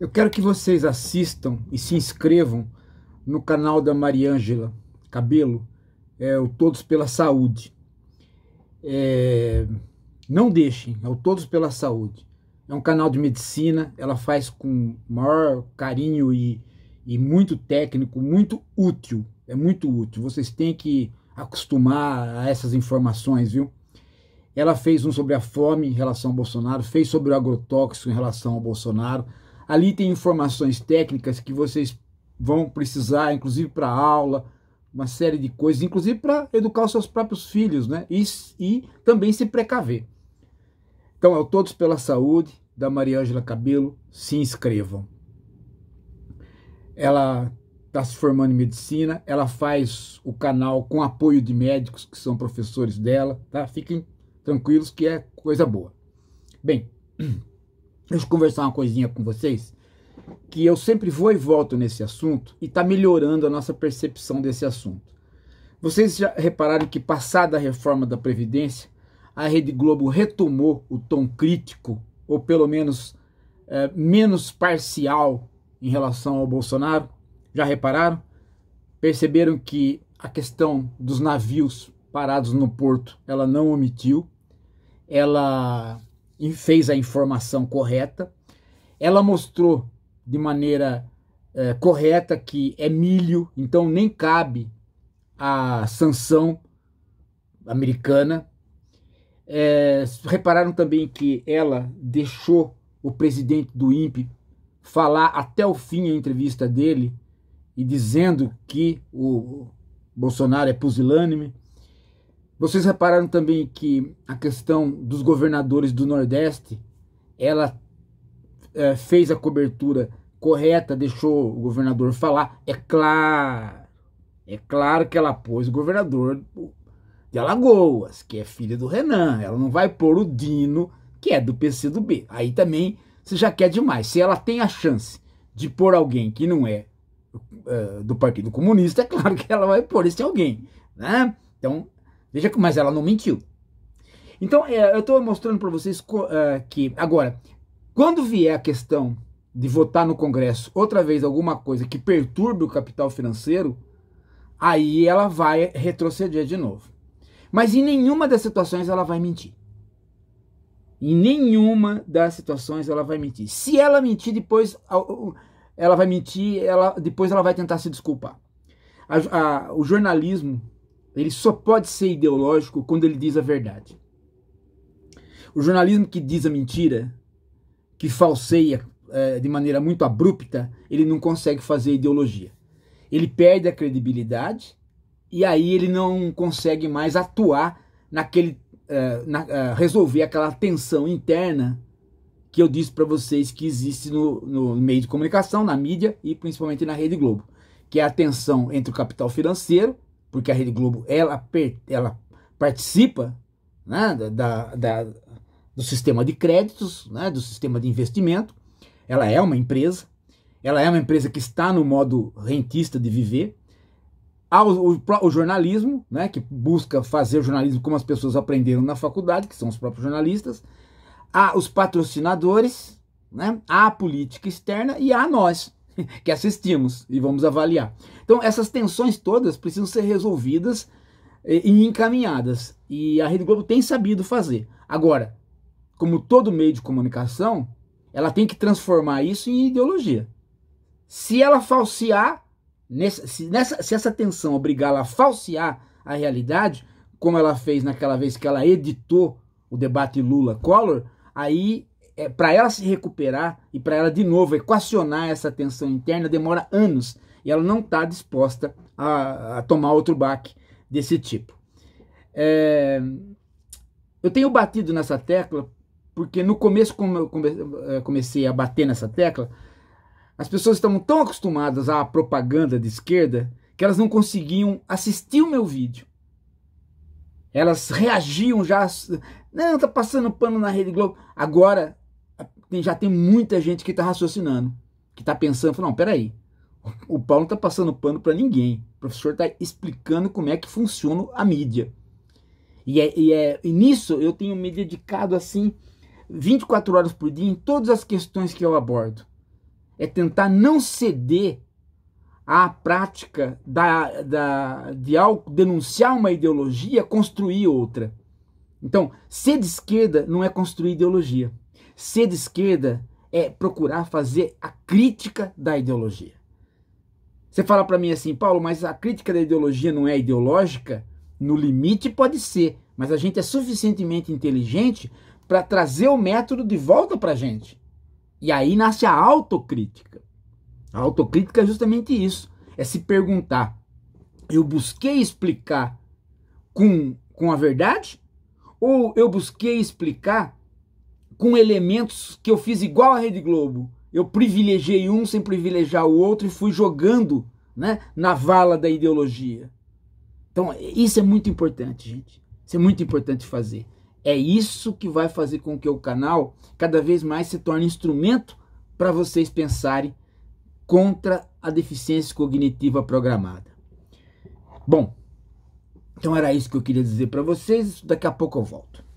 Eu quero que vocês assistam e se inscrevam no canal da Mariângela Cabelo, é o Todos pela Saúde. É, não deixem, é o Todos pela Saúde. É um canal de medicina, ela faz com maior carinho e, e muito técnico, muito útil. É muito útil. Vocês têm que acostumar a essas informações, viu? Ela fez um sobre a fome em relação ao Bolsonaro, fez sobre o agrotóxico em relação ao Bolsonaro Ali tem informações técnicas que vocês vão precisar, inclusive para aula, uma série de coisas, inclusive para educar os seus próprios filhos, né? E, e também se precaver. Então, é o Todos pela Saúde, da Maria Angela Cabelo. Se inscrevam. Ela está se formando em medicina, ela faz o canal com apoio de médicos que são professores dela, tá? Fiquem tranquilos que é coisa boa. Bem, Deixa eu conversar uma coisinha com vocês, que eu sempre vou e volto nesse assunto e está melhorando a nossa percepção desse assunto. Vocês já repararam que, passada a reforma da Previdência, a Rede Globo retomou o tom crítico, ou pelo menos é, menos parcial em relação ao Bolsonaro? Já repararam? Perceberam que a questão dos navios parados no porto ela não omitiu, ela e fez a informação correta. Ela mostrou de maneira é, correta que é milho, então nem cabe a sanção americana. É, repararam também que ela deixou o presidente do INPE falar até o fim a entrevista dele e dizendo que o Bolsonaro é pusilânime, vocês repararam também que a questão dos governadores do Nordeste, ela é, fez a cobertura correta, deixou o governador falar. É claro, é claro que ela pôs o governador de Alagoas, que é filha do Renan. Ela não vai pôr o Dino, que é do PCdoB. Aí também você já quer demais. Se ela tem a chance de pôr alguém que não é uh, do Partido Comunista, é claro que ela vai pôr esse alguém, né? Então, Veja, mas ela não mentiu. Então, é, eu estou mostrando para vocês é, que, agora, quando vier a questão de votar no Congresso outra vez alguma coisa que perturbe o capital financeiro, aí ela vai retroceder de novo. Mas em nenhuma das situações ela vai mentir. Em nenhuma das situações ela vai mentir. Se ela mentir, depois ela vai mentir, ela, depois ela vai tentar se desculpar. A, a, o jornalismo ele só pode ser ideológico quando ele diz a verdade. O jornalismo que diz a mentira, que falseia é, de maneira muito abrupta, ele não consegue fazer ideologia. Ele perde a credibilidade e aí ele não consegue mais atuar naquele é, na, é, resolver aquela tensão interna que eu disse para vocês que existe no, no meio de comunicação, na mídia e principalmente na Rede Globo, que é a tensão entre o capital financeiro porque a Rede Globo ela, ela participa né, da, da, do sistema de créditos, né, do sistema de investimento. Ela é uma empresa, ela é uma empresa que está no modo rentista de viver. Há o, o, o jornalismo, né, que busca fazer jornalismo como as pessoas aprenderam na faculdade, que são os próprios jornalistas. Há os patrocinadores, né, há a política externa e há nós. que assistimos e vamos avaliar. Então, essas tensões todas precisam ser resolvidas eh, e encaminhadas. E a Rede Globo tem sabido fazer. Agora, como todo meio de comunicação, ela tem que transformar isso em ideologia. Se ela falsear, nessa, se, nessa, se essa tensão obrigá-la a falsear a realidade, como ela fez naquela vez que ela editou o debate Lula-Collor, aí é, para ela se recuperar e para ela de novo equacionar essa tensão interna demora anos e ela não está disposta a, a, tomar outro baque desse tipo. É, eu tenho batido nessa tecla porque no começo, como eu é, comecei a bater nessa tecla, as pessoas estavam tão acostumadas à propaganda de esquerda que elas não conseguiam assistir o meu vídeo. Elas reagiam já. Não, tá passando pano na Rede Globo. Agora tem, já tem muita gente que está raciocinando, que está pensando, não, peraí, o Paulo não está passando pano para ninguém. O professor está explicando como é que funciona a mídia. E, é, e, é, e nisso eu tenho me dedicado assim 24 horas por dia em todas as questões que eu abordo. É tentar não ceder à prática da, da, de algo, denunciar uma ideologia, construir outra. Então, ser de esquerda não é construir ideologia. Ser de esquerda é procurar fazer a crítica da ideologia. Você fala para mim assim, Paulo, mas a crítica da ideologia não é ideológica? No limite pode ser, mas a gente é suficientemente inteligente para trazer o método de volta para a gente. E aí nasce a autocrítica. A autocrítica é justamente isso: é se perguntar, eu busquei explicar com, com a verdade? Ou eu busquei explicar com elementos que eu fiz igual à Rede Globo. Eu privilegiei um sem privilegiar o outro e fui jogando né, na vala da ideologia. Então, isso é muito importante, gente. Isso é muito importante fazer. É isso que vai fazer com que o canal cada vez mais se torne instrumento para vocês pensarem contra a deficiência cognitiva programada. Bom, então era isso que eu queria dizer para vocês. Daqui a pouco eu volto.